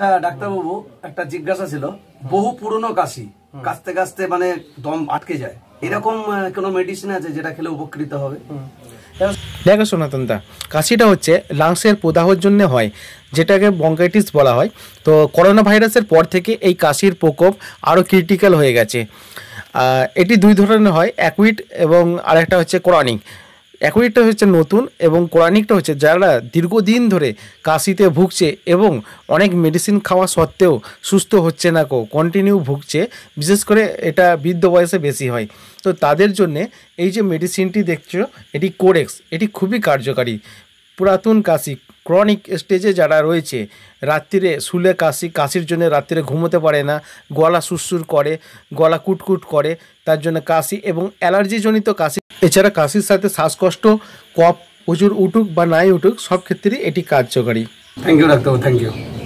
হ্যাঁ, ডাক্তারবাবু একটা জিজ্ঞাসা ছিল বহু পুরনো কাশি কাশতে কাশতে মানে দম আটকে যায় এরকম কোনো মেডিসিন আছে যেটা খেলে উপকৃত হবে দেখো সনাতন দা কাশিটা হচ্ছে লাংসের প্রদাহর জন্য হয় যেটাকে বঙ্কাইটিস বলা হয় তো করোনা ভাইরাসের পর থেকে এই কাশির প্রকোপ আরও ক্রিটিক্যাল হয়ে গেছে এটি দুই ধরনের হয় অ্যাকুইট এবং আরেকটা হচ্ছে ক্রনিক অ্যাকুয়েটটা হচ্ছে নতুন এবং কোরআনিকটা হচ্ছে যারা দীর্ঘদিন ধরে কাশিতে ভুগছে এবং অনেক মেডিসিন খাওয়া সত্ত্বেও সুস্থ হচ্ছে না কো কন্টিনিউ ভুগছে বিশেষ করে এটা বৃদ্ধ বয়সে বেশি হয় তো তাদের জন্যে এই যে মেডিসিনটি দেখছো এটি কোরেক্স এটি খুবই কার্যকারী পুরাতন কাশি ক্রনিক স্টেজে যারা রয়েছে রাত্রিরে শুলে কাশি কাশির জন্য রাত্রিরে ঘুমোতে পারে না গলা সুরসুর করে গলা কুটকুট করে তার জন্য কাশি এবং অ্যালার্জিজনিত কাশি এছাড়া কাশির সাথে শ্বাসকষ্ট কফ প্রচুর উঠুক বা নাই উঠুক সব ক্ষেত্রেই এটি কার্যকারী থ্যাংক ইউ ডাক্তারবাবু থ্যাংক ইউ